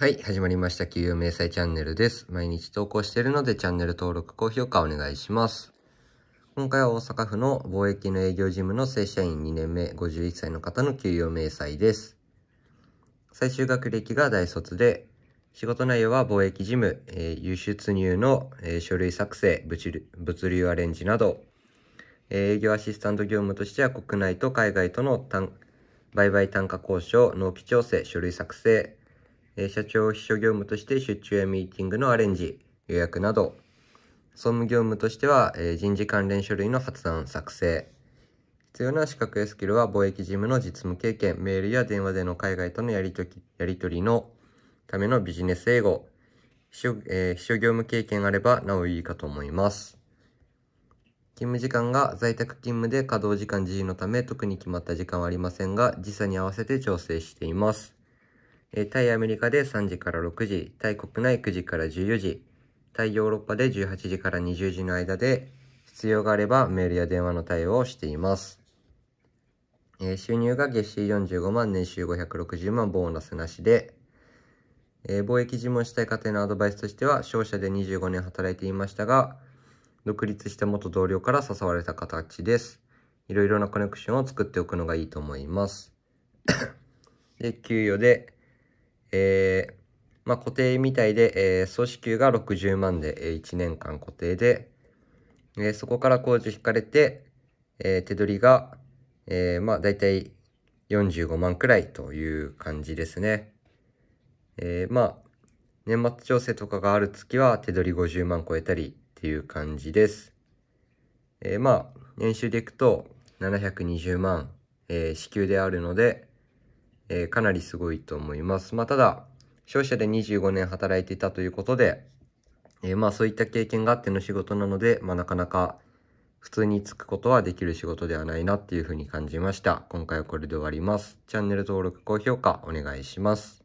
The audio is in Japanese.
はい、始まりました。給与明細チャンネルです。毎日投稿しているので、チャンネル登録、高評価お願いします。今回は大阪府の貿易の営業事務の正社員2年目、51歳の方の給与明細です。最終学歴が大卒で、仕事内容は貿易事務、えー、輸出入の、えー、書類作成物、物流アレンジなど、えー、営業アシスタント業務としては国内と海外との売買単価交渉、納期調整、書類作成、社長秘書業務として出張やミーティングのアレンジ、予約など、総務業務としては、え人事関連書類の発案、作成。必要な資格やスキルは貿易事務の実務経験、メールや電話での海外とのやりときやり取りのためのビジネス英語、秘書,、えー、秘書業務経験あればなおいいかと思います。勤務時間が在宅勤務で稼働時間自由のため特に決まった時間はありませんが時差に合わせて調整しています。えー、対アメリカで3時から6時、対国内9時から14時、対ヨーロッパで18時から20時の間で、必要があればメールや電話の対応をしています。えー、収入が月収45万、年収560万、ボーナスなしで、えー、貿易事務をしたい家庭のアドバイスとしては、商社で25年働いていましたが、独立した元同僚から誘われた形です。いろいろなコネクションを作っておくのがいいと思います。で、給与で、えー、まあ、固定みたいで、えー、総支給が60万で、えー、1年間固定で、えー、そこから工事引かれて、えー、手取りが、えー、まあ、大体45万くらいという感じですね。えー、まあ、年末調整とかがある月は手取り50万超えたりっていう感じです。えー、まあ、年収でいくと720万、えー、支給であるので、えー、かなりすごいと思います。まあ、ただ、商社で25年働いていたということで、えー、まあ、そういった経験があっての仕事なので、まあ、なかなか普通に着くことはできる仕事ではないなっていうふうに感じました。今回はこれで終わります。チャンネル登録、高評価お願いします。